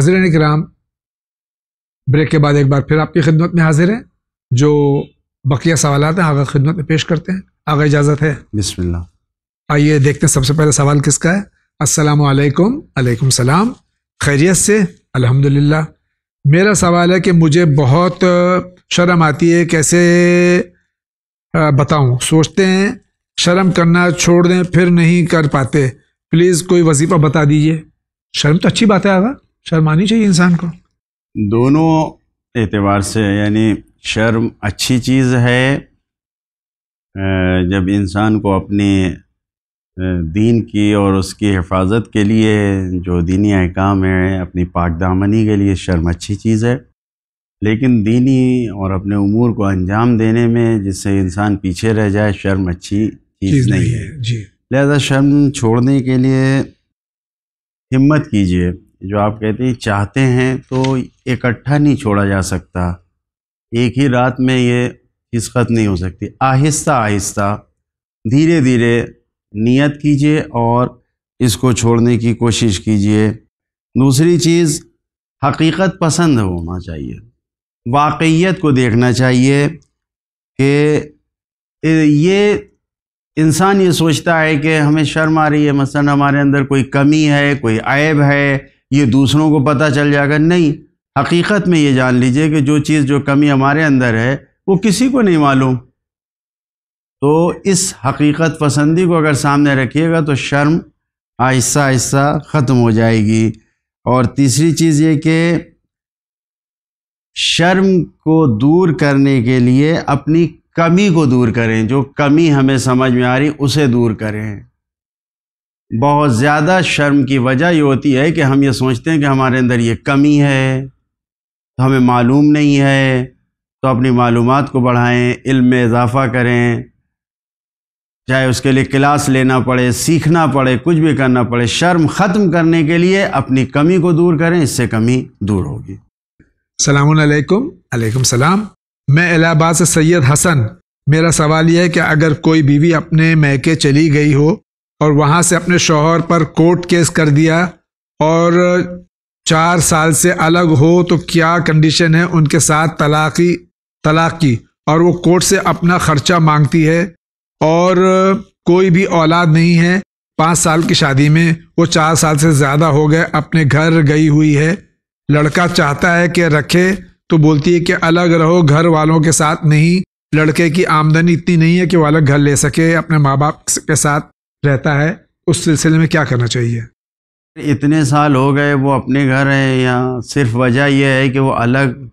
नाजरन कराम ब्रेक के बाद एक बार फिर आपकी खिदमत में हाजिर हैं जो बकिया सवाल हैं आगे खिदमत में पेश करते हैं आगे इजाज़त है बिस्मिल्लाह आइए देखते हैं सबसे पहले सवाल किसका है असलकम अलैक्म सलाम खैरियत से अल्हम्दुलिल्लाह मेरा सवाल है कि मुझे बहुत शर्म आती है कैसे बताऊँ सोचते हैं शर्म करना छोड़ दें फिर नहीं कर पाते प्लीज़ कोई वजीफ़ा बता दीजिए शर्म तो अच्छी बात है आगा शर्मानी चाहिए इंसान को दोनों एतबार से यानी शर्म अच्छी चीज़ है जब इंसान को अपने दीन की और उसकी हिफाजत के लिए जो दीनी अहकाम है अपनी पाक दामनी के लिए शर्म अच्छी चीज़ है लेकिन दीनी और अपने उमूर को अंजाम देने में जिससे इंसान पीछे रह जाए शर्म अच्छी चीज़, नहीं, नहीं है जी लिहाजा शर्म छोड़ने के लिए हिम्मत कीजिए जो आप कहते हैं चाहते हैं तो इकट्ठा नहीं छोड़ा जा सकता एक ही रात में ये चीज़ नहीं हो सकती आहिस्ता आहिस्ता धीरे धीरे नियत कीजिए और इसको छोड़ने की कोशिश कीजिए दूसरी चीज़ हकीकत पसंद होना चाहिए वाकईत को देखना चाहिए कि ये इंसान ये सोचता है कि हमें शर्म आ रही है मसलन हमारे अंदर कोई कमी है कोई ऐब है ये दूसरों को पता चल जाएगा नहीं हकीकत में ये जान लीजिए कि जो चीज़ जो कमी हमारे अंदर है वो किसी को नहीं मालूम तो इस हकीकत पसंदी को अगर सामने रखिएगा तो शर्म आहिस्ता आहिस्ता ख़त्म हो जाएगी और तीसरी चीज़ ये कि शर्म को दूर करने के लिए अपनी कमी को दूर करें जो कमी हमें समझ में आ रही उसे दूर करें बहुत ज़्यादा शर्म की वजह ये होती है कि हम ये सोचते हैं कि हमारे अंदर ये कमी है तो हमें मालूम नहीं है तो अपनी मालूम को बढ़ाएँ इल्म में इजाफ़ा करें चाहे उसके लिए क्लास लेना पड़े सीखना पड़े कुछ भी करना पड़े शर्म ख़त्म करने के लिए अपनी कमी को दूर करें इससे कमी दूर होगी सलामकुम अलैकुम सलाम मैं इलाहाबाद से सैयद हसन मेरा सवाल यह है कि अगर कोई बीवी अपने मैके चली गई हो और वहाँ से अपने शोहर पर कोर्ट केस कर दिया और चार साल से अलग हो तो क्या कंडीशन है उनके साथ तलाकी तलाक की और वो कोर्ट से अपना खर्चा मांगती है और कोई भी औलाद नहीं है पाँच साल की शादी में वो चार साल से ज़्यादा हो गए अपने घर गई हुई है लड़का चाहता है कि रखे तो बोलती है कि अलग रहो घर वालों के साथ नहीं लड़के की आमदनी इतनी नहीं है कि वो अलग घर ले सके अपने माँ बाप के साथ रहता है उस सिलसिले में क्या करना चाहिए इतने साल हो गए वो अपने घर हैं या सिर्फ वजह यह है कि वो अलग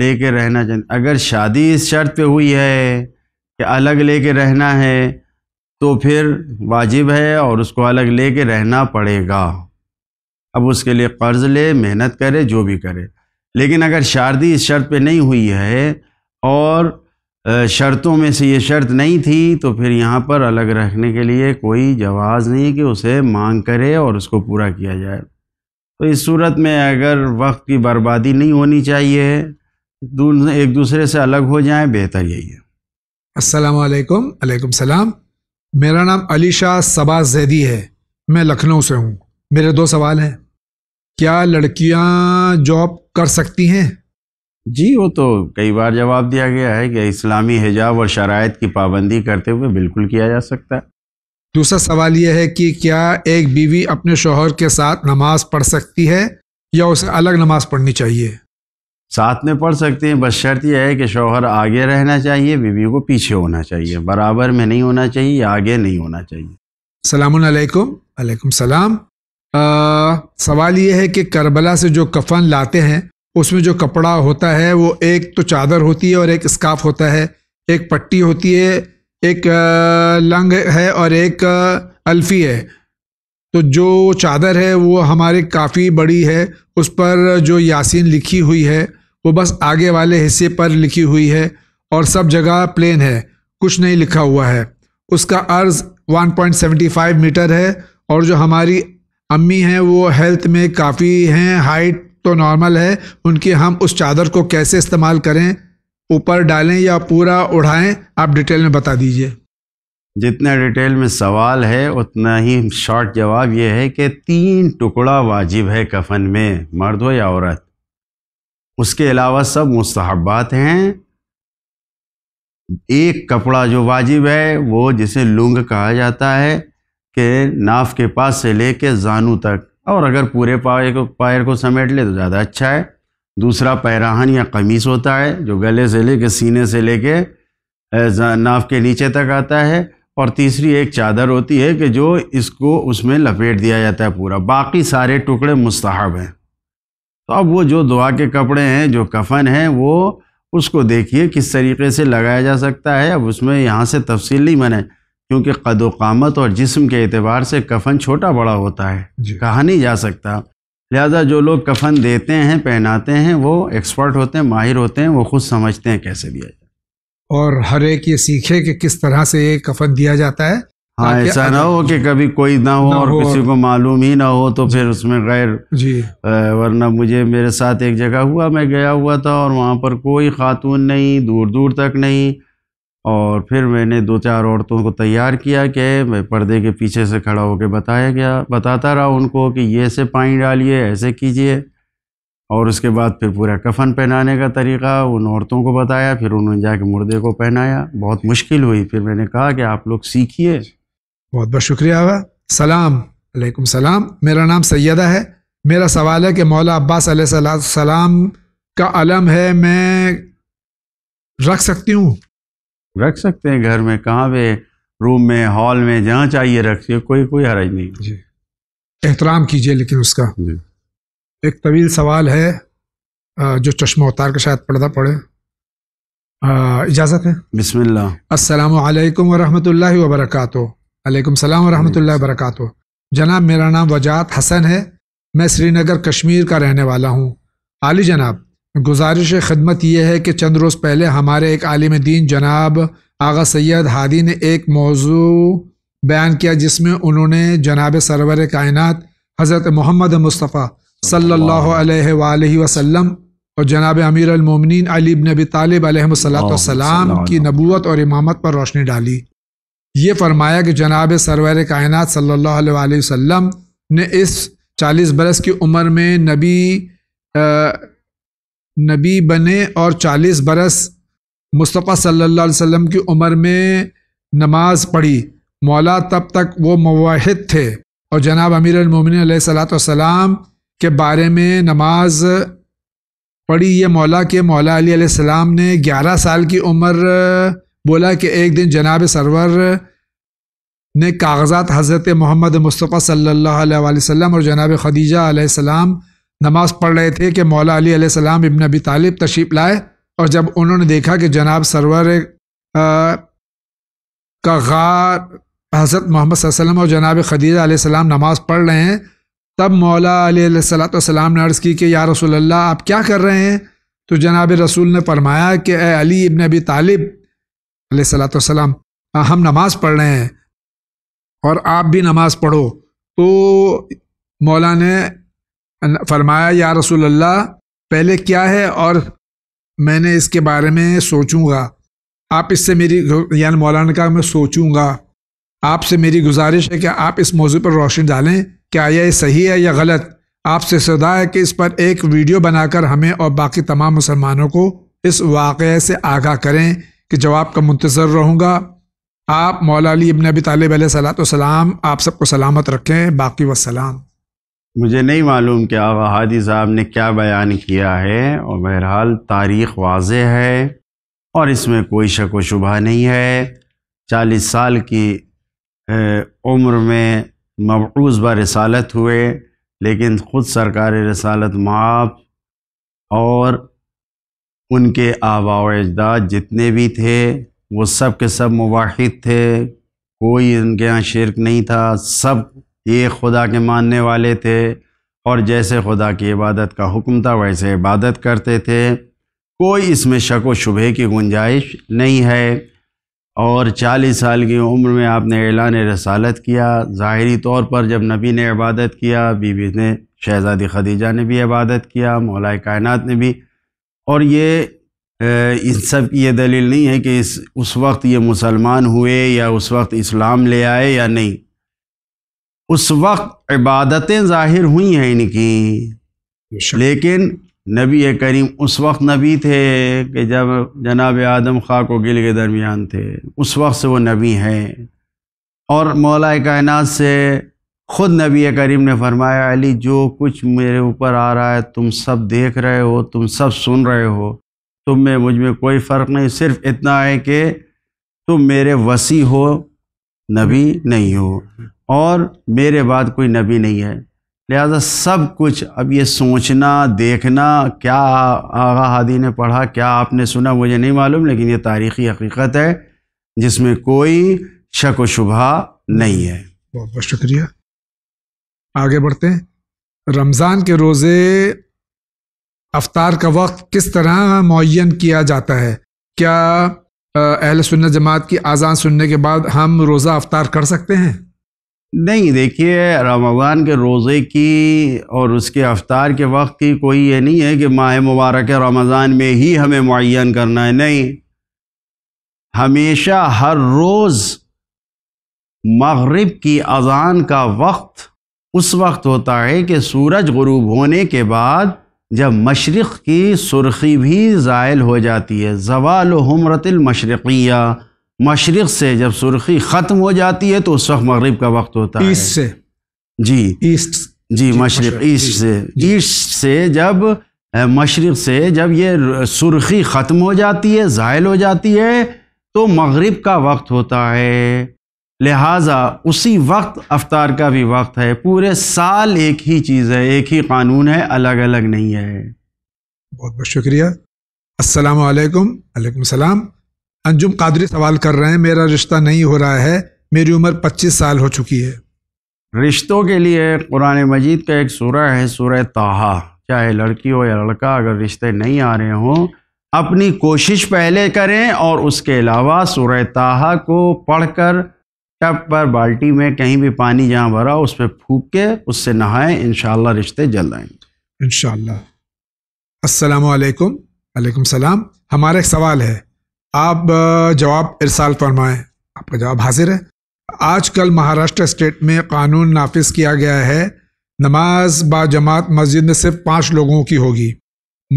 ले कर रहना चाहते अगर शादी इस शर्त पे हुई है कि अलग ले कर रहना है तो फिर वाजिब है और उसको अलग ले कर रहना पड़ेगा अब उसके लिए कर्ज ले मेहनत करे जो भी करे लेकिन अगर शादी इस शर्त पे नहीं हुई है और शर्तों में से ये शर्त नहीं थी तो फिर यहाँ पर अलग रखने के लिए कोई जवाज़ नहीं कि उसे मांग करे और उसको पूरा किया जाए तो इस सूरत में अगर वक्त की बर्बादी नहीं होनी चाहिए एक दूसरे से अलग हो जाए बेहतर यही है असलकम अलैक्म सलाम मेरा नाम अली शाह सबा जैदी है मैं लखनऊ से हूँ मेरे दो सवाल हैं क्या लड़कियाँ जॉब कर सकती हैं जी वो तो कई बार जवाब दिया गया है कि इस्लामी हिजाब और शरात की पाबंदी करते हुए बिल्कुल किया जा सकता है दूसरा सवाल यह है कि क्या एक बीवी अपने शोहर के साथ नमाज पढ़ सकती है या उसे अलग नमाज पढ़नी चाहिए साथ में पढ़ सकते हैं बस शर्त यह है कि शोहर आगे रहना चाहिए बीवी को पीछे होना चाहिए बराबर में नहीं होना चाहिए या आगे नहीं होना चाहिए सलामकुम वालेकुम सलाम आ, सवाल यह है कि करबला से जो कफन लाते हैं उसमें जो कपड़ा होता है वो एक तो चादर होती है और एक स्काफ होता है एक पट्टी होती है एक लंग है और एक अल्फी है तो जो चादर है वो हमारे काफ़ी बड़ी है उस पर जो यासीन लिखी हुई है वो बस आगे वाले हिस्से पर लिखी हुई है और सब जगह प्लेन है कुछ नहीं लिखा हुआ है उसका अर्ज 1.75 मीटर है और जो हमारी अम्मी हैं वो हेल्थ में काफ़ी हैं हाइट तो नॉर्मल है उनकी हम उस चादर को कैसे इस्तेमाल करें ऊपर डालें या पूरा उड़ाएं आप डिटेल में बता दीजिए जितना डिटेल में सवाल है उतना ही शॉर्ट जवाब यह है कि तीन टुकड़ा वाजिब है कफन में मर्द हो या औरत उसके अलावा सब मुस्तहबात हैं एक कपड़ा जो वाजिब है वो जिसे लुंग कहा जाता है कि नाफ के पास से ले कर जानू तक और अगर पूरे पाए को पैर को समेट ले तो ज़्यादा अच्छा है दूसरा पैराहन या कमीज होता है जो गले से ले सीने से ले नाफ नाव के नीचे तक आता है और तीसरी एक चादर होती है कि जो इसको उसमें लपेट दिया जाता है पूरा बाकी सारे टुकड़े मुस्ताहब हैं तो अब वो जो दुआ के कपड़े हैं जो कफन हैं वो उसको देखिए किस तरीके से लगाया जा सकता है अब उसमें यहाँ से तफसील नहीं मैंने क्योंकि कदोकामत और जिस्म के अतबार से कफन छोटा बड़ा होता है कहा नहीं जा सकता लिहाजा जो लोग कफन देते हैं पहनाते हैं वो एक्सपर्ट होते हैं माहिर होते हैं वो खुद समझते हैं कैसे दिया जाए और हर एक ये सीखे कि किस तरह से ये कफन दिया जाता है हाँ ऐसा ना हो कि कभी कोई ना हो ना और हो किसी और... को मालूम ही ना हो तो फिर उसमें गैर वरना मुझे मेरे साथ एक जगह हुआ मैं गया हुआ था और वहाँ पर कोई खातून नहीं दूर दूर तक नहीं और फिर मैंने दो चार औरतों को तैयार किया कि मैं पर्दे के पीछे से खड़ा होकर बताया गया बताता रहा उनको कि ये से पानी डालिए ऐसे कीजिए और उसके बाद फिर पूरा कफन पहनाने का तरीका उन औरतों को बताया फिर उन्होंने जाके मुर्दे को पहनाया बहुत मुश्किल हुई फिर मैंने कहा कि आप लोग सीखिए बहुत बहुत शुक्रिया आवा सलाम अलैकुम सलाम मेरा नाम सैदा है मेरा सवाल है कि मौला अब्बास सलाम का अलम है मैं रख सकती हूँ रख सकते हैं घर में कहाँ पे रूम में हॉल में जहाँ चाहिए रखिए कोई कोई हराज नहीं जी एहतराम कीजिए लेकिन उसका जी एक तवील सवाल है जो चश्मा उतार के शायद पर्दा पड़े इजाज़त है बिस्मिल्ल अस्सलाम वरम रहमतुल्लाहि सलाम व रहमतुल्लाहि जनाब मेरा नाम वजात हसन है मैं श्रीनगर कश्मीर का रहने वाला हूँ आली जनाब गुजारिश खदमत यह है कि चंद रोज़ पहले हमारे एक आलिम दीन जनाब आगा सैद हादी ने एक मौजू बयान किया जिसमें उन्होंने जनाब सरवर कायनत हज़रत मोहम्मद मुस्तफ़ा सल्लल्लाहु और जनाब अमीर अमीरमिन अली नबी अबी तालब की नबूत और इमामत पर रोशनी डाली ये फरमाया कि जनाब सरवर कायनत सल्ला वसम ने इस चालीस बरस की उम्र में नबी नबी बने और चालीस बरस मुस्तफ़ा सल्लल्लाहु अलैहि वसल्लम की उम्र में नमाज पढ़ी मौला तब तक वो मुवाहिद थे और जनाब अमीर उमिन सलाम के बारे में नमाज पढ़ी ये मौला के मौला अली सलाम ने ग्यारह साल की उम्र बोला कि एक दिन जनाब सरवर ने कागजात हज़रत मोहम्मद मुस्तफ़ा सल्ला वसम और जनाब खदीजा सलाम नमाज पढ़ रहे थे कि मौला अली सलाम इब्न अबी तालिब तशीफ लाए और जब उन्होंने देखा कि जनाब सरवर का गार हज़रत मोहम्मद वसल्लम और जनाब खदीजा सलाम नमाज पढ़ रहे हैं तब मौला सलाम ने अर्ज़ की कि या रसोल्ला आप क्या कर रहे हैं तो जनाब रसूल ने फरमाया कि अली इबन अबी तालिब सलाम हम नमाज़ पढ़ रहे हैं और आप भी नमाज़ पढ़ो तो मौला ने फरमाया या रसूल अल्लाह पहले क्या है और मैंने इसके बारे में सोचूंगा आप इससे मेरी यानी मौलाना का मैं सोचूंगा आपसे मेरी गुजारिश है कि आप इस मौजू पर रोशनी डालें क्या यह सही है या गलत आपसे सदा है कि इस पर एक वीडियो बनाकर हमें और बाकी तमाम मुसलमानों को इस वाक़े से आगाह करें कि जवाब का मंतजर रहूँगा आप मौलानी इबन अबी तालब सलात आप सबको सलामत रखें बाकी वसलाम मुझे नहीं मालूम कि आगा हादी साहब ने क्या बयान किया है और बहरहाल तारीख़ वाज है और इसमें कोई शक व शुबा नहीं है चालीस साल की उम्र में मबूज़ ब रसालत हुए लेकिन ख़ुद सरकार रसालत माप और उनके आबा अजदाद जितने भी थे वो सब के सब मुबाद थे कोई उनके यहाँ शिरक नहीं था सब ये खुदा के मानने वाले थे और जैसे खुदा की इबादत का हुक्म था वैसे इबादत करते थे कोई इसमें शक व शुबे की गुंजाइश नहीं है और 40 साल की उम्र में आपने ऐलान रसालत किया ज़ाहरी तौर पर जब नबी ने इबादत किया बीबी ने शहज़ादी खदीजा ने भी इबादत किया मौला कायनात ने भी और ये इन सब की ये दलील नहीं है कि इस उस वक्त ये मुसलमान हुए या उस वक्त इस्लाम ले आए या नहीं उस वक्त इबादतें ज़ाहिर हुई हैं इनकी लेकिन नबी करीम उस वक्त नबी थे कि जब जनाब आदम खाक व गिल के दरमियान थे उस वक्त से वो नबी हैं और मौला कायनात से ख़ुद नबी करीम ने फरमाया अली जो कुछ मेरे ऊपर आ रहा है तुम सब देख रहे हो तुम सब सुन रहे हो तुम में मुझ में कोई फ़र्क नहीं सिर्फ इतना है कि तुम मेरे वसी हो नबी नहीं हो और मेरे बाद कोई नबी नहीं है लिहाजा सब कुछ अब ये सोचना देखना क्या आगा हादी ने पढ़ा क्या आपने सुना मुझे नहीं मालूम लेकिन ये तारीख़ी हकीकत है जिसमें कोई शक व शुभा नहीं है बहुत बहुत शुक्रिया आगे बढ़ते हैं रमज़ान के रोज़े अफ्तार का वक्त किस तरह मुन किया जाता है क्या अहल सुन्नत जमात की आज़ान सुनने के बाद हम रोज़ा अफ्तार कर सकते हैं नहीं देखिए रमज़ान के रोज़े की और उसके अफ्तार के वक्त की कोई ये नहीं है कि माह मुबारक रमज़ान में ही हमें मुन करना है नहीं हमेशा हर रोज़ मगरब की अजान का वक्त उस वक्त होता है कि सूरज गरूब होने के बाद जब मशरक़ की सुर्खी भी ज़ायल हो जाती है जवाल हमरतल मशरक़ से जब सुर्खी ख़त्म हो जाती है तो उस वक्त मगरब का वक्त होता है ईस्ट से जी ईस्ट जी मशरक़ ईस्ट से ईस्ट से जब मशरक़ से जब ये सुर्खी ख़त्म हो जाती है ज़ायल हो जाती है तो मगरब का वक्त होता है लिहाजा उसी वक्त अवतार का भी वक्त है पूरे साल एक ही चीज़ है एक ही कानून है अलग अलग नहीं है बहुत बहुत शुक्रिया असलकम सलाम अंजुम कादरी सवाल कर रहे हैं मेरा रिश्ता नहीं हो रहा है मेरी उम्र 25 साल हो चुकी है रिश्तों के लिए कुरान मजीद का एक सूर है सूर ताहा चाहे लड़की हो या लड़का अगर रिश्ते नहीं आ रहे हों अपनी कोशिश पहले करें और उसके अलावा सूर ताहा को पढ़कर टप पर बाल्टी में कहीं भी पानी जहाँ भरा उस पर फूक के उससे नहाएं इन रिश्ते जल्द आएंगे इन वालेकुम सलाम हमारा एक सवाल है आप जवाब इरसाल फरमाएं आपका जवाब हाजिर है आजकल महाराष्ट्र स्टेट में कानून नाफिज किया गया है नमाज बाजमात मस्जिद में सिर्फ पाँच लोगों की होगी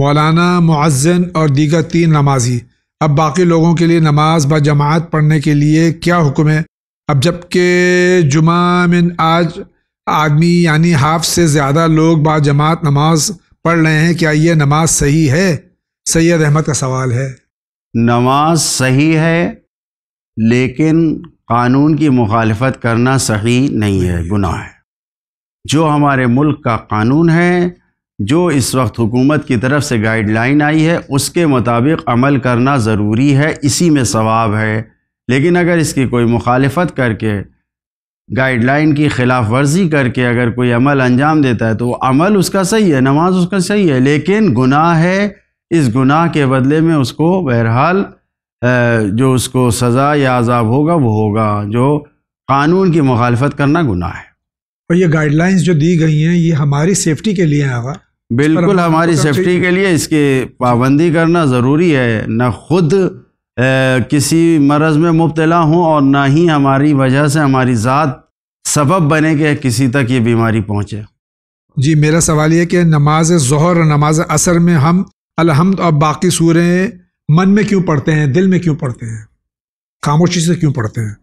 मौलाना मुआजन और दीगर तीन नमाजी अब बाकी लोगों के लिए नमाज जमात पढ़ने के लिए क्या हुक्म है अब जबकि जुमा में आज आदमी यानी हाफ से ज़्यादा लोग बाजमात नमाज पढ़ रहे हैं क्या ये नमाज सही है सैयद अहमद का सवाल है नमाज सही है लेकिन कानून की मुखालफत करना सही नहीं है गुनाह है जो हमारे मुल्क का कानून है जो इस वक्त हुकूमत की तरफ से गाइडलाइन आई है उसके मुताबिक अमल करना ज़रूरी है इसी में सवाब है लेकिन अगर इसकी कोई मुखालफत करके गाइडलाइन की ख़िलाफ़ वर्जी करके अगर कोई अमल अंजाम देता है तो वो अमल उसका सही है नमाज उसका सही है लेकिन गुनाह है इस गुनाह के बदले में उसको बहरहाल जो उसको सज़ा या अजाब होगा वो होगा जो कानून की मुखालफत करना गुनाह है और ये गाइडलाइंस जो दी गई हैं ये हमारी सेफ्टी के लिए आगा बिल्कुल हमारी सेफ्टी के लिए इसके पाबंदी करना ज़रूरी है न खुद किसी मरज में मुबतला हों और ना ही हमारी वजह से हमारी ज़ात सबब बने के किसी तक ये बीमारी पहुँचे जी मेरा सवाल ये कि नमाज जहर और नमाज असर में हम अलहमद और बाकी सूरें मन में क्यों पढ़ते हैं दिल में क्यों पढ़ते हैं खामोशी से क्यों पढ़ते हैं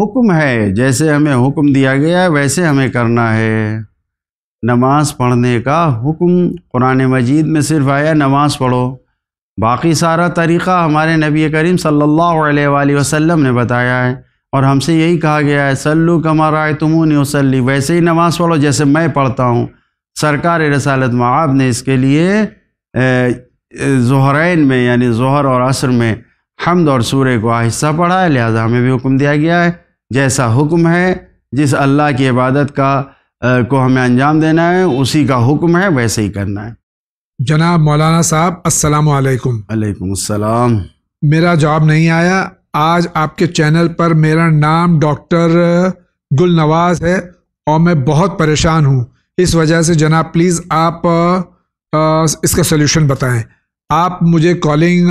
हुक्म है जैसे हमें हुक्म दिया गया है वैसे हमें करना है नमाज पढ़ने का हुक्म कुरान मजीद में सिर्फ आया नमाज पढ़ो बाकी सारा तरीक़ा हमारे नबी करीम सल्लल्लाहु अलैहि वसल्लम ने बताया है और हमसे यही कहा गया है सल्लु कमारा तुम वसली वैसे ही नमाज़ पढ़ो जैसे मैं पढ़ता हूँ सरकार रसालत मब ने इसके लिए ज़हराइन में यानी जहर और असर में हमद और सूर्य को आहिस्सा पढ़ा है लिहाजा हमें भी हुक्म दिया गया है जैसा हुक्म है जिस अल्लाह की इबादत का को हमें अंजाम देना है उसी का हुक्म है वैसे ही करना है जनाब मौलाना साहब वालेकुम अस्सलाम मेरा जवाब नहीं आया आज आपके चैनल पर मेरा नाम डॉक्टर गुलनवाज है और मैं बहुत परेशान हूँ इस वजह से जनाब प्लीज़ आप आ, इसका सोल्यूशन बताएं आप मुझे कॉलिंग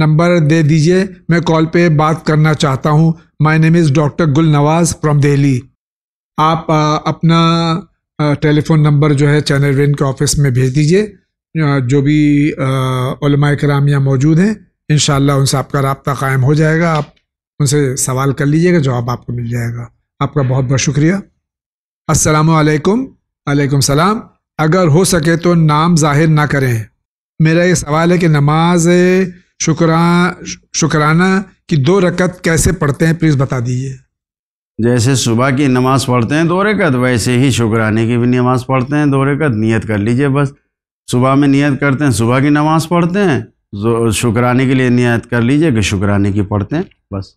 नंबर uh, दे दीजिए मैं कॉल पे बात करना चाहता हूँ माय नेम इज़ डॉक्टर गुल नवाज़ फ्रॉम दिल्ली आप uh, अपना टेलीफोन uh, नंबर जो है चैनल वेन के ऑफिस में भेज दीजिए जो भी कराम यहाँ मौजूद हैं इन उनसे आपका रबता क़ायम हो जाएगा आप उनसे सवाल कर लीजिएगा जवाब आपको मिल जाएगा आपका बहुत बहुत शुक्रिया अस्सलाम वालेकुम सलाम अगर हो सके तो नाम जाहिर ना करें मेरा ये सवाल है कि नमाज शुक्रा शुक्राना की दो रकत कैसे पढ़ते हैं प्लीज़ बता दीजिए जैसे सुबह की नमाज़ पढ़ते हैं दो रकत वैसे ही शुक्राने की भी नमाज़ पढ़ते हैं दो रकत नियत कर लीजिए बस सुबह में नियत करते हैं सुबह की नमाज़ पढ़ते हैं शुक्राने के लिए नियत कर लीजिए कि शुक्राने की पढ़ते हैं बस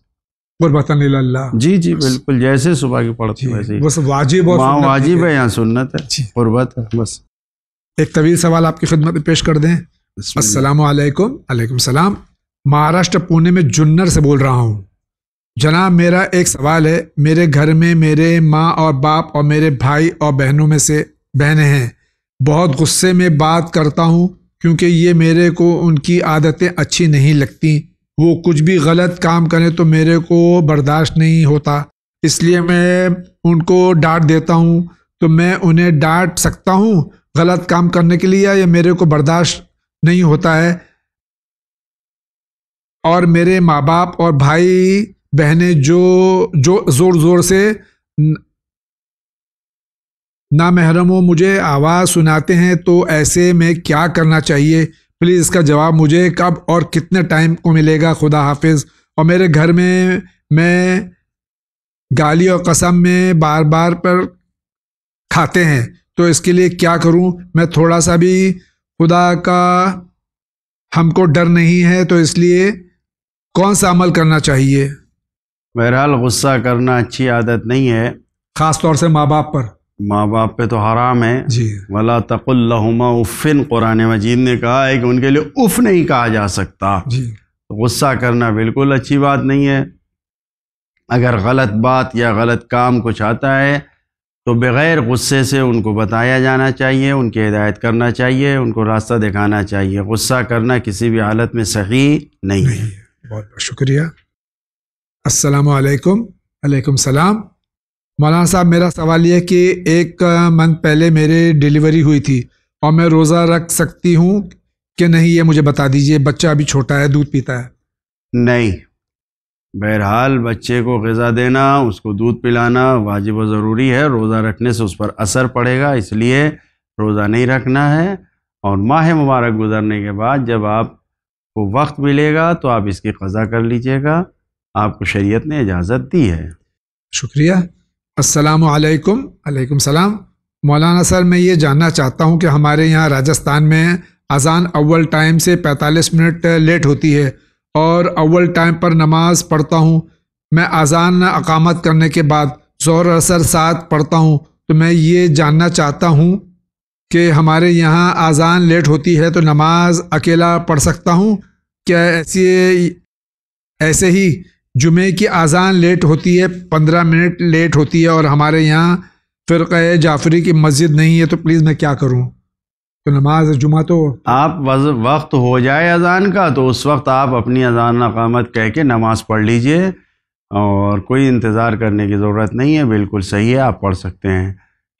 अल्लाह जी जी बिल्कुल जैसे सुबह की पढ़ते हैं वैसे बस वाजिब और वाजिब है यहाँ सुन्नत है बस एक तवील सवाल आपकी खिदमत पेश कर दें असलकुम सलाम महाराष्ट्र पुणे में जुन्नर से बोल रहा हूँ जनाब मेरा एक सवाल है मेरे घर में मेरे माँ और बाप और मेरे भाई और बहनों में से बहनें हैं बहुत गुस्से में बात करता हूँ क्योंकि ये मेरे को उनकी आदतें अच्छी नहीं लगती वो कुछ भी गलत काम करें तो मेरे को बर्दाश्त नहीं होता इसलिए मैं उनको डांट देता हूँ तो मैं उन्हें डांट सकता हूँ गलत काम करने के लिए या मेरे को बर्दाश्त नहीं होता है और मेरे माँ बाप और भाई बहने जो जो ज़ोर ज़ोर से महरम मुझे आवाज़ सुनाते हैं तो ऐसे में क्या करना चाहिए प्लीज़ इसका जवाब मुझे कब और कितने टाइम को मिलेगा खुदा हाफिज और मेरे घर में मैं गाली और कसम में बार बार पर खाते हैं तो इसके लिए क्या करूं मैं थोड़ा सा भी खुदा का हमको डर नहीं है तो इसलिए कौन सा अमल करना चाहिए बहरहाल गुस्सा करना अच्छी आदत नहीं है ख़ास तौर से माँ बाप पर माँ बाप पे तो हराम है जी वला तकुल्लहुमा उफ़िन कुरान मजीद ने कहा है कि उनके लिए उफ़ नहीं कहा जा सकता जी तो गुस्सा करना बिल्कुल अच्छी बात नहीं है अगर गलत बात या गलत काम कुछ आता है तो बग़ैर गुस्से से उनको बताया जाना चाहिए उनकी हिदायत करना चाहिए उनको रास्ता दिखाना चाहिए गुस्सा करना किसी भी हालत में सही नहीं, नहीं है बहुत बहुत शुक्रिया असलकम सलाम मौलाना साहब मेरा सवाल यह कि एक मंथ पहले मेरे डिलीवरी हुई थी और मैं रोज़ा रख सकती हूँ कि नहीं ये मुझे बता दीजिए बच्चा अभी छोटा है दूध पीता है नहीं बहरहाल बच्चे को गज़ा देना उसको दूध पिलाना वाजिब ज़रूरी है रोज़ा रखने से उस पर असर पड़ेगा इसलिए रोज़ा नहीं रखना है और माह मुबारक गुजरने के बाद जब आपको वक्त मिलेगा तो आप इसकी कज़ा कर लीजिएगा आपको शरीयत ने इजाज़त दी है शुक्रिया असलकम सलाम मौलाना सर मैं ये जानना चाहता हूँ कि हमारे यहाँ राजस्थान में अजान अव्वल टाइम से 45 मिनट लेट होती है और अव्वल टाइम पर नमाज पढ़ता हूँ मैं अजान अकामत करने के बाद ज़ोर असर साथ पढ़ता हूँ तो मैं ये जानना चाहता हूँ कि हमारे यहाँ अजान लेट होती है तो नमाज अकेला पढ़ सकता हूँ क्या ऐसे ऐसे ही जुमे की अजान लेट होती है पंद्रह मिनट लेट होती है और हमारे यहाँ फ़िरक़ जाफरी की मस्जिद नहीं है तो प्लीज़ मैं क्या करूँ तो नमाज जुमा तो आप वक्त हो जाए अजान का तो उस वक्त आप अपनी अजान अकामत कह के नमाज पढ़ लीजिए और कोई इंतज़ार करने की ज़रूरत नहीं है बिल्कुल सही है आप पढ़ सकते हैं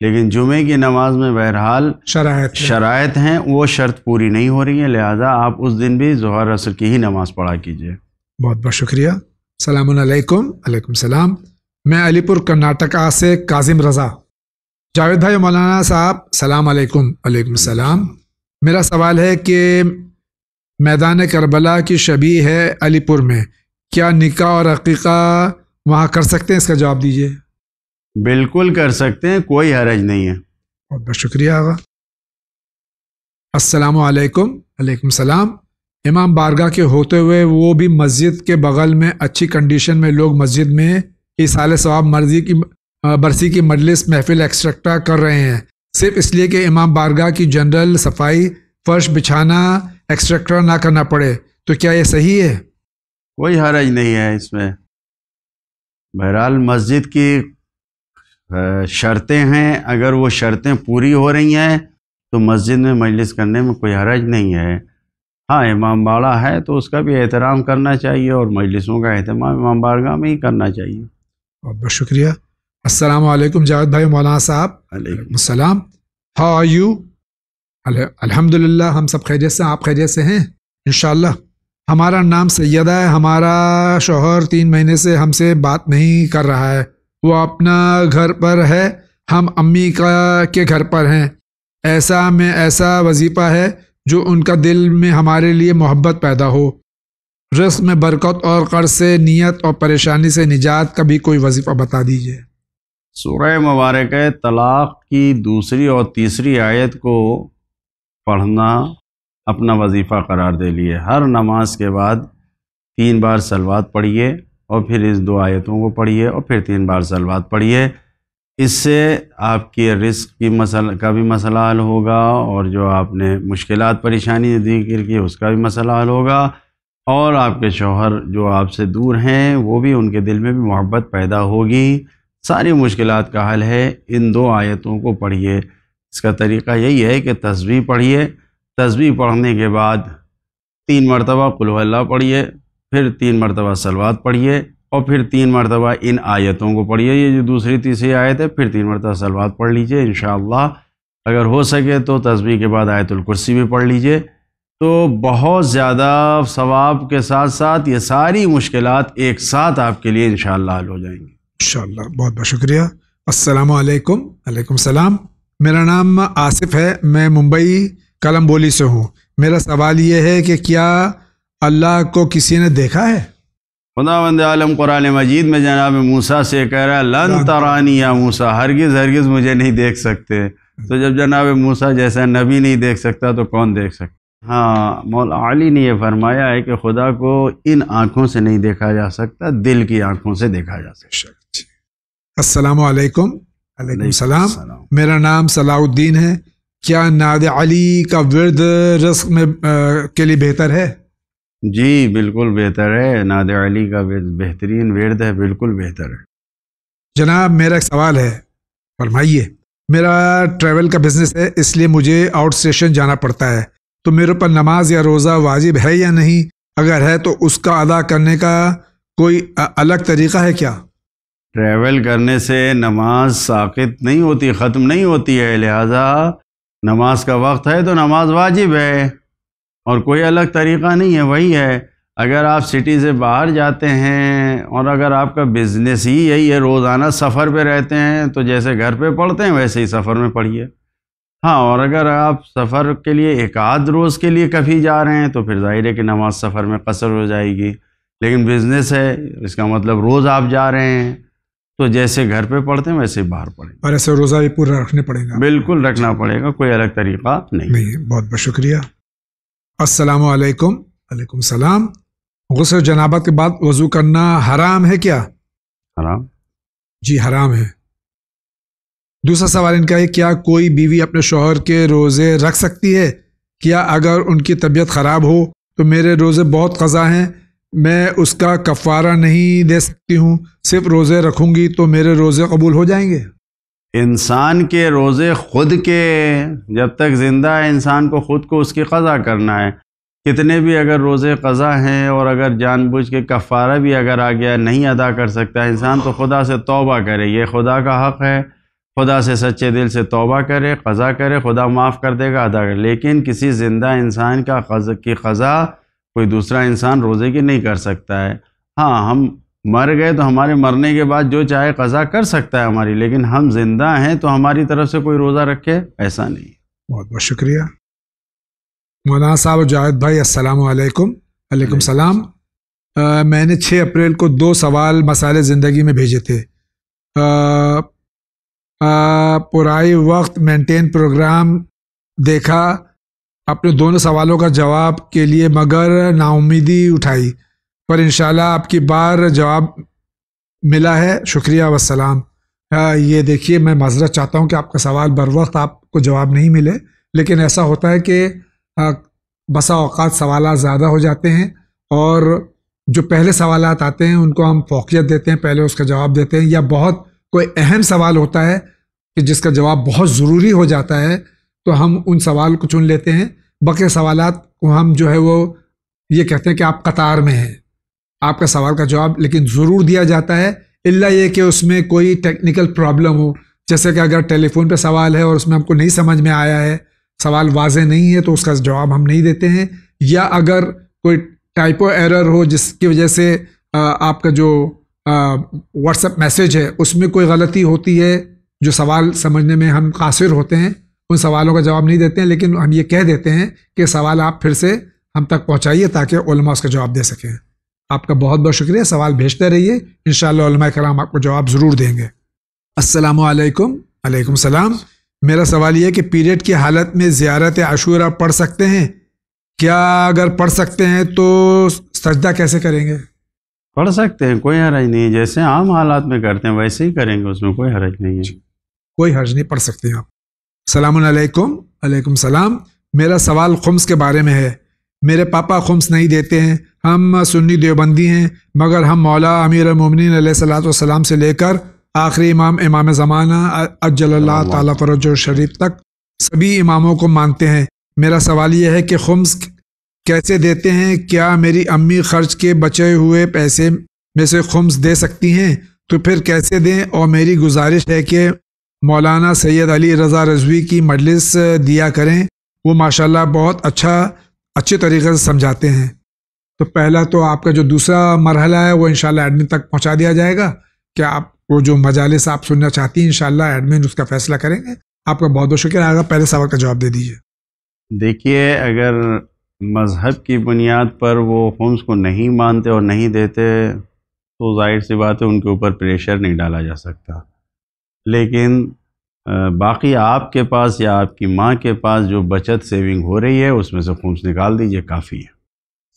लेकिन जुमे की नमाज में बहरहाल शरात शराय हैं वो शर्त पूरी नहीं हो रही है लिहाजा आप उस दिन भी जहर असर की ही नमाज पढ़ा कीजिए बहुत बहुत शुक्रिया सलामकुम सलाम मैं अलीपुर कर्नाटका से काजिम रज़ा जावेद भाई मौलाना साहब सलाम अलैकुम अलैकुम सलाम मेरा सवाल है कि मैदान करबला की शबी है अलीपुर में क्या निका और अकीका वहाँ कर सकते हैं इसका जवाब दीजिए बिल्कुल कर सकते हैं कोई हरज नहीं है बहुत बहुत शुक्रिया आगा असलकम अलैक्म सलाम इमाम बारगाह के होते हुए वो भी मस्जिद के बगल में अच्छी कंडीशन में लोग मस्जिद में इस साल सवाब मर्जी की बरसी की मजलिस महफिल एक्स्ट्रक्टा कर रहे हैं सिर्फ इसलिए कि इमाम बारगाह की जनरल सफाई फर्श बिछाना एक्स्ट्रक्टा ना करना पड़े तो क्या ये सही है कोई हरज नहीं है इसमें बहरहाल मस्जिद की शर्तें हैं अगर वो शर्तें पूरी हो रही हैं तो मस्जिद में मजलिस करने में कोई हरज नहीं है हाँ इमाम बाड़ा है तो उसका भी एहतराम करना चाहिए और मजलिसों का अहतमाम इमाम बारगाह में ही करना चाहिए बहुत बहुत शुक्रिया असलम जावेद भाई मौलाना साहब सलाम हाउ आर यू अल्हम्दुलिल्लाह हम सब खैरियत से आप खैरियत से हैं इन हमारा नाम सैदा है हमारा शोहर तीन महीने से हमसे बात नहीं कर रहा है वो अपना घर पर है हम अम्मी का के घर पर हैं ऐसा में ऐसा वजीफ़ा है जो उनका दिल में हमारे लिए मोहब्बत पैदा हो रस्म में बरकत और कर्ज से नियत और परेशानी से निजात का भी कोई वजीफ़ा बता दीजिए सूर्य मुबारक तलाक़ की दूसरी और तीसरी आयत को पढ़ना अपना वजीफ़ा करार दे लिए हर नमाज के बाद तीन बार सलवात पढ़िए और फिर इस दो आयतों को पढ़िए और फिर तीन बार सलवात पढ़िए इससे आपके रिस्क की मसल का भी मसला हल होगा और जो आपने मुश्किल परेशानी जिक्र की उसका भी मसला हल होगा और आपके शौहर जो आपसे दूर हैं वो भी उनके दिल में भी मोहब्बत पैदा होगी सारी मुश्किल का हल है इन दो आयतों को पढ़िए इसका तरीका यही है कि तस्वीर पढ़िए तस्वीर पढ़ने के बाद तीन मरतबा कुल्ला पढ़िए फिर तीन मरतबा शलवा पढ़िए और फिर तीन मरतबा इन आयतों को पढ़िए ये जो दूसरी तीसरी आयत है फिर तीन मरतबा सलवात पढ़ लीजिए इन अगर हो सके तो तस्वीर के बाद आयतुल कुर्सी भी पढ़ लीजिए तो बहुत ज़्यादा सवाब के साथ साथ ये सारी मुश्किलात एक साथ आपके लिए इन हल हो जाएंगी इनशाला बहुत बहुत शुक्रिया असलकम वालेकुम सलाम मेरा नाम आसिफ है मैं मुंबई बोली से हूँ मेरा सवाल ये है कि क्या अल्लाह को किसी ने देखा है खुदा बंद आलम कुरान मजीद में जनाब मूसा से कह रहा है लन तरानी या मूसा हरगिज़ हरगिज़ मुझे नहीं देख सकते तो जब जनाब मूसा जैसा नबी नहीं देख सकता तो कौन देख सकता हाँ मौल आली ने यह फरमाया है कि खुदा को इन आँखों से नहीं देखा जा सकता दिल की आँखों से देखा जा सकता अस्सलाम वालेकुम सलाम मेरा नाम सलाउद्दीन है क्या नाद अली का विरद रस्क में आ, के लिए बेहतर है जी बिल्कुल बेहतर है नाद अली का विरद बेहतरीन विरद है बिल्कुल बेहतर है जनाब मेरा एक सवाल है फरमाइए मेरा ट्रैवल का बिजनेस है इसलिए मुझे आउट स्टेशन जाना पड़ता है तो मेरे पर नमाज या रोज़ा वाजिब है या नहीं अगर है तो उसका अदा करने का कोई अलग तरीका है क्या ट्रैवल करने से नमाज साकित नहीं होती ख़त्म नहीं होती है लिहाजा नमाज का वक्त है तो नमाज वाजिब है और कोई अलग तरीक़ा नहीं है वही है अगर आप सिटी से बाहर जाते हैं और अगर आपका बिज़नेस ही यही है रोज़ाना सफ़र पे रहते हैं तो जैसे घर पे पढ़ते हैं वैसे ही सफ़र में पढ़िए हाँ और अगर आप सफ़र के लिए एक आध रोज़ के लिए कभी जा रहे हैं तो फिर ज़ाहिर है कि नमाज सफ़र में कसर हो जाएगी लेकिन बिज़नेस है इसका मतलब रोज़ आप जा रहे हैं तो जैसे घर पे पढ़ते हैं वैसे बाहर पढ़ेंगे और ऐसे रोज़ा भी पूरा रखने पड़ेगा बिल्कुल रखना पड़ेगा कोई अलग तरीका नहीं नहीं बहुत बहुत शुक्रिया अस्सलाम वालेकुम वालेकुम सलाम गसल जनाबत के बाद वज़ू करना हराम है क्या हराम जी हराम है दूसरा सवाल इनका है क्या कोई बीवी अपने शोहर के रोज़े रख सकती है क्या अगर उनकी तबीयत ख़राब हो तो मेरे रोज़े बहुत कज़ा हैं मैं उसका कफारा नहीं दे सकती हूँ सिर्फ रोज़े रखूँगी तो मेरे रोज़े कबूल हो जाएंगे इंसान के रोज़े खुद के जब तक ज़िंदा है इंसान को ख़ुद को उसकी कज़ा करना है कितने भी अगर रोज़े कज़ा हैं और अगर जानबूझ के कफ़ारा भी अगर आ गया नहीं अदा कर सकता इंसान तो खुदा से तौबा करे ये खुदा का हक़ है खुदा से सच्चे दिल से तौबा करे कज़ा करे खुदा माफ़ कर देगा अदा करे लेकिन किसी ज़िंदा इंसान का की कज़ा कोई दूसरा इंसान रोज़े की नहीं कर सकता है हाँ हम मर गए तो हमारे मरने के बाद जो चाहे कज़ा कर सकता है हमारी लेकिन हम जिंदा हैं तो हमारी तरफ से कोई रोज़ा रखे ऐसा नहीं बहुत बहुत शुक्रिया मौलाना साहब जावेद भाई असलकम वालेकुम सलाम आ, मैंने 6 अप्रैल को दो सवाल मसाले ज़िंदगी में भेजे थे पुराई वक्त मेंटेन प्रोग्राम देखा अपने दोनों सवालों का जवाब के लिए मगर नाउमीदी उठाई पर इन आपकी बार जवाब मिला है शुक्रिया वसलाम हाँ, ये देखिए मैं माजरत चाहता हूँ कि आपका सवाल बर वक्त आपको जवाब नहीं मिले लेकिन ऐसा होता है कि हाँ, बसा अवकात सवाल ज़्यादा हो जाते हैं और जो पहले सवाल आते हैं उनको हम फोकियत देते हैं पहले उसका जवाब देते हैं या बहुत कोई अहम सवाल होता है कि जिसका जवाब बहुत ज़रूरी हो जाता है तो हम उन सवाल को चुन लेते हैं बके सवाल को हम जो है वो ये कहते हैं कि आप कतार में हैं आपका सवाल का जवाब लेकिन ज़रूर दिया जाता है इल्ला ये कि उसमें कोई टेक्निकल प्रॉब्लम हो जैसे कि अगर टेलीफोन पे सवाल है और उसमें हमको नहीं समझ में आया है सवाल वाजे नहीं है तो उसका जवाब हम नहीं देते हैं या अगर कोई टाइपो एरर हो जिसकी वजह से आपका जो व्हाट्सएप मैसेज है उसमें कोई गलती होती है जो सवाल समझने में हम कासिर होते हैं उन सवालों का जवाब नहीं देते हैं लेकिन हम ये कह देते हैं कि सवाल आप फिर से हम तक पहुँचाइए ताकि उलमा उसका जवाब दे सकें आपका बहुत बहुत शुक्रिया सवाल भेजते रहिए इन कराम आपको जवाब ज़रूर देंगे असलकम सलाम मेरा सवाल यह कि पीरियड की हालत में ज़्यारत आप पढ़ सकते हैं क्या अगर पढ़ सकते हैं तो सजदा कैसे करेंगे पढ़ सकते हैं कोई हरज नहीं है जैसे आम हालात में करते हैं वैसे ही करेंगे उसमें कोई हरज नहीं है कोई हर्ज नहीं पढ़ सकते हैं आप सलामकुम सलाम मेरा सवाल खुम्स के बारे में है मेरे पापा खुम्स नहीं देते हैं हम सुन्नी देवबंदी हैं मगर हम मौला अमीर ममिन सलाम से लेकर आखिरी इमाम इमाम ज़माना अज्जल्ला ताला फरज शरीफ तक सभी इमामों को मानते हैं मेरा सवाल यह है कि खुम्स कैसे देते हैं क्या मेरी अम्मी खर्च के बचे हुए पैसे में से खुम्स दे सकती हैं तो फिर कैसे दें और मेरी गुजारिश है कि मौलाना सैयद अली रज़ा रजवी की मजलिस दिया करें वो माशाल्लाह बहुत अच्छा अच्छे तरीके से समझाते हैं तो पहला तो आपका जो दूसरा मरहला है वो इन एडमिन तक पहुँचा दिया जाएगा क्या आप वो जो मजालस आप सुनना चाहती हैं इन एडमिन उसका फैसला करेंगे आपका बहुत बहुत शुक्रिया आएगा पहले सवाल का जवाब दे दीजिए देखिए अगर मज़हब की बुनियाद पर वो होम्स को नहीं मानते और नहीं देते तो जाहिर सी बात है उनके ऊपर प्रेशर नहीं डाला जा सकता लेकिन बाकी आपके पास या आपकी माँ के पास जो बचत सेविंग हो रही है उसमें से खून निकाल दीजिए काफ़ी है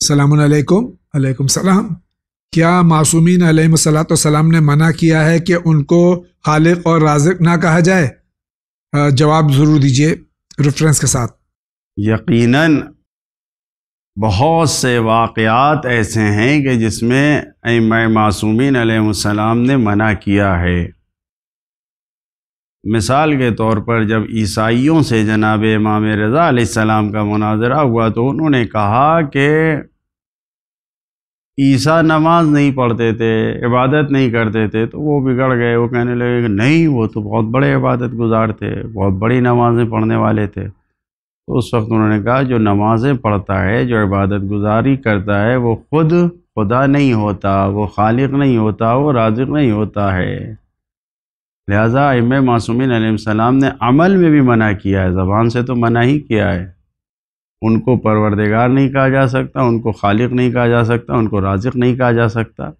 सलामकुम सलाम क्या मासूमिन सलाम ने मना किया है कि उनको खालिक और राजिक ना कहा जाए जवाब ज़रूर दीजिए रेफरेंस के साथ यकीनन बहुत से वाकयात ऐसे हैं कि जिसमें मासूमिन सलाम ने मना किया है मिसाल के तौर पर जब ईसाइयों से जनाब इमाम रज़ा सलाम का मुनाजरा हुआ तो उन्होंने कहा कि ईसा नमाज नहीं पढ़ते थे इबादत नहीं करते थे तो वो बिगड़ गए वो कहने लगे कि नहीं वो तो बहुत बड़े इबादत गुजार थे बहुत बड़ी नमाज़ें पढ़ने वाले थे तो उस वक्त उन्होंने कहा जो नमाज़ें पढ़ता है जो इबादत गुजारी करता है वो खुद खुदा नहीं होता वो खालिक नहीं होता वो राजिक नहीं होता है लिहाजा इम मासूमिन सलाम ने अमल में भी मना किया है ज़बान से तो मना ही किया है उनको परवरदगार नहीं कहा जा सकता उनको खालिक नहीं कहा जा सकता उनको राजिक नहीं कहा जा सकता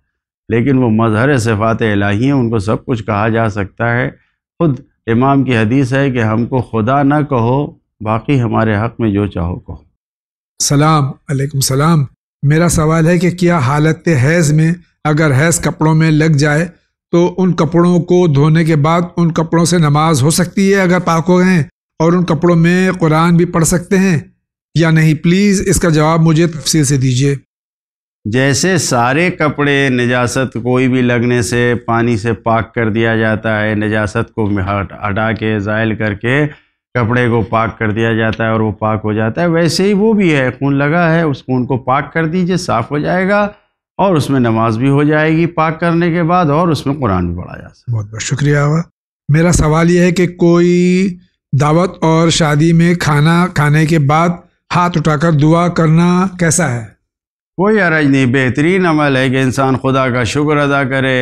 लेकिन वो मजहर सिफ़ात इलाही हैं उनको सब कुछ कहा जा सकता है ख़ुद इमाम की हदीस है कि हमको खुदा न कहो बाकी हमारे हक़ में जो चाहो कहो सलाम अलैकुम सलाम मेरा सवाल है कि क्या हालत हैज़ में अगर हैज़ कपड़ों में लग जाए तो उन कपड़ों को धोने के बाद उन कपड़ों से नमाज हो सकती है अगर पाक हो गए और उन कपड़ों में कुरान भी पढ़ सकते हैं या नहीं प्लीज़ इसका जवाब मुझे तफसील से दीजिए जैसे सारे कपड़े नजास्त कोई भी लगने से पानी से पाक कर दिया जाता है नजासत को हटा के ज़ायल करके कपड़े को पाक कर दिया जाता है और वो पाक हो जाता है वैसे ही वो भी है खून लगा है उस खून को पाक कर दीजिए साफ़ हो जाएगा और उसमें नमाज भी हो जाएगी पाक करने के बाद और उसमें कुरान भी पढ़ा जा सकता बहुत बहुत शुक्रिया मेरा सवाल यह है कि कोई दावत और शादी में खाना खाने के बाद हाथ उठाकर दुआ करना कैसा है कोई अरज नहीं बेहतरीन अमल है कि इंसान खुदा का शुक्र अदा करे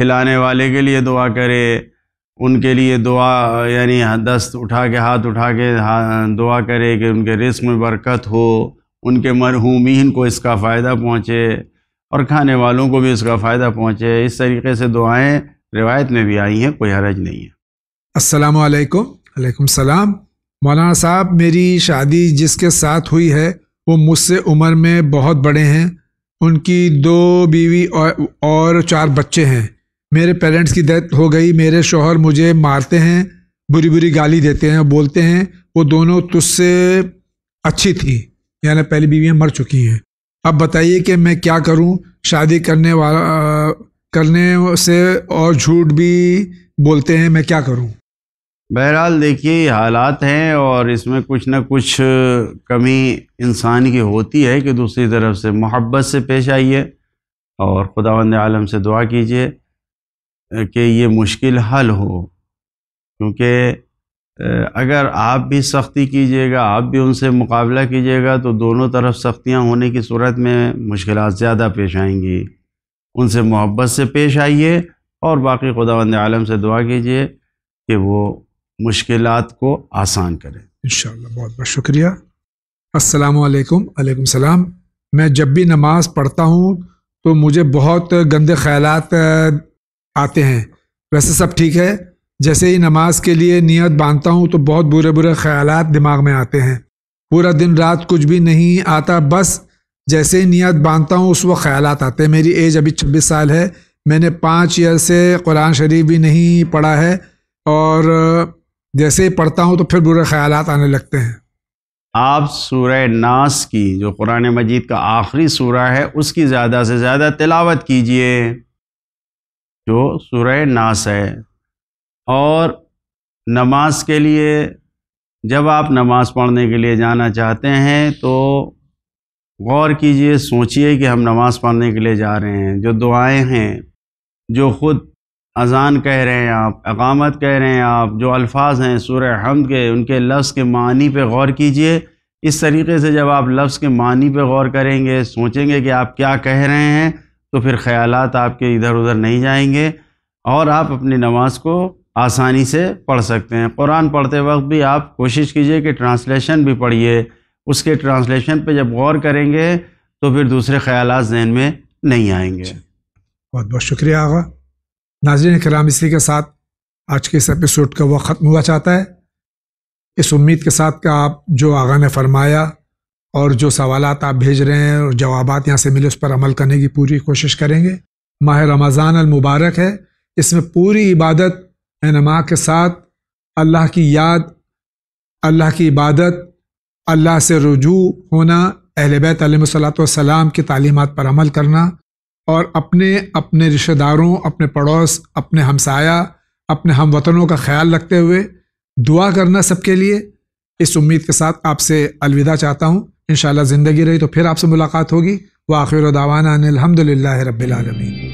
खिलाने वाले के लिए दुआ करे उनके लिए दुआ यानी दस्त उठा के हाथ उठा के दुआ करे कि उनके रिस्क में बरकत हो उनके मरहूमीन को इसका फ़ायदा पहुँचे और खाने वालों को भी इसका फ़ायदा पहुँचे इस तरीके से दुआएँ रिवायत में भी आई हैं कोई हरज नहीं है असलकुम सलाम मौलाना साहब मेरी शादी जिसके साथ हुई है वो मुझसे उम्र में बहुत बड़े हैं उनकी दो बीवी और, और चार बच्चे हैं मेरे पेरेंट्स की डेथ हो गई मेरे शोहर मुझे मारते हैं बुरी बुरी गाली देते हैं बोलते हैं वो दोनों तुझसे अच्छी थी यानी पहली बीवियाँ मर चुकी हैं अब बताइए कि मैं क्या करूं शादी करने वाला करने से और झूठ भी बोलते हैं मैं क्या करूं बहरहाल देखिए हालात हैं और इसमें कुछ ना कुछ कमी इंसान की होती है कि दूसरी तरफ से मोहब्बत से पेश आइए और खुदावंद आलम से दुआ कीजिए कि ये मुश्किल हल हो क्योंकि अगर आप भी सख्ती कीजिएगा आप भी उनसे मुकाबला कीजिएगा तो दोनों तरफ सख्तियाँ होने की सूरत में मुश्किल ज़्यादा पेश आएंगी उनसे मोहब्बत से पेश आइए और बाकी खुदावंद आलम से दुआ कीजिए कि वो मुश्किल को आसान करें इन बहुत बहुत शुक्रिया असलकम वालेकुम सलाम मैं जब भी नमाज़ पढ़ता हूँ तो मुझे बहुत गंदे ख्याल आते हैं वैसे सब ठीक है जैसे ही नमाज के लिए नियत बांधता हूँ तो बहुत बुरे बुरे ख्याल दिमाग में आते हैं पूरा दिन रात कुछ भी नहीं आता बस जैसे ही नियत बांधता हूँ उस वक्त ख्याल आते हैं मेरी एज अभी छब्बीस साल है मैंने पाँच ईयर से कुरान शरीफ भी नहीं पढ़ा है और जैसे ही पढ़ता हूँ तो फिर बुरे ख्याल आने लगते हैं आप सूर्य नास की जो कुरान मजीद का आखिरी सूर है उसकी ज़्यादा से ज़्यादा तिलावत कीजिए जो सूरह नास है और नमाज के लिए जब आप नमाज पढ़ने के लिए जाना चाहते हैं तो गौर कीजिए सोचिए कि हम नमाज़ पढ़ने के लिए जा रहे हैं जो दुआएं हैं जो ख़ुद अजान कह रहे हैं आप अकामत कह रहे हैं आप जो अल्फाज हैं सूर्य हमद के उनके लफ्ज़ के मानी पे गौर कीजिए इस तरीके से जब आप लफ्ज़ के मानी पे गौर करेंगे सोचेंगे कि आप क्या कह रहे हैं तो फिर ख्यालात आपके इधर उधर नहीं जाएंगे और आप अपनी नमाज को आसानी से पढ़ सकते हैं कुरान पढ़ते वक्त भी आप कोशिश कीजिए कि ट्रांसलेशन भी पढ़िए उसके ट्रांसलेशन पे जब गौर करेंगे तो फिर दूसरे ख्याल जहन में नहीं आएंगे बहुत बहुत शुक्रिया आगा नाजिन कराम इसी के साथ आज के इस एपिसोड का वह ख़त्म हुआ चाहता है इस उम्मीद के साथ का आप जो आगा ने फरमाया और जो सवाल आप भेज रहे हैं और जवाब यहाँ से मिले उस पर अमल करने की पूरी कोशिश करेंगे माह रमज़ान अलमबारक है इसमें पूरी इबादत एनमा के साथ अल्लाह की याद अल्लाह की इबादत अल्लाह से रजू होना अहल बैत सलाम की तालीमत पर अमल करना और अपने अपने रिश्तेदारों अपने पड़ोस अपने हमसाया अपने हम वतनों का ख्याल रखते हुए दुआ करना सबके लिए इस उम्मीद के साथ आपसे अलविदा चाहता हूँ इन ज़िंदगी रही तो फिर आपसे मुलाकात होगी व आखिर दावाना अनिलहमदिल्ला रबीआलमी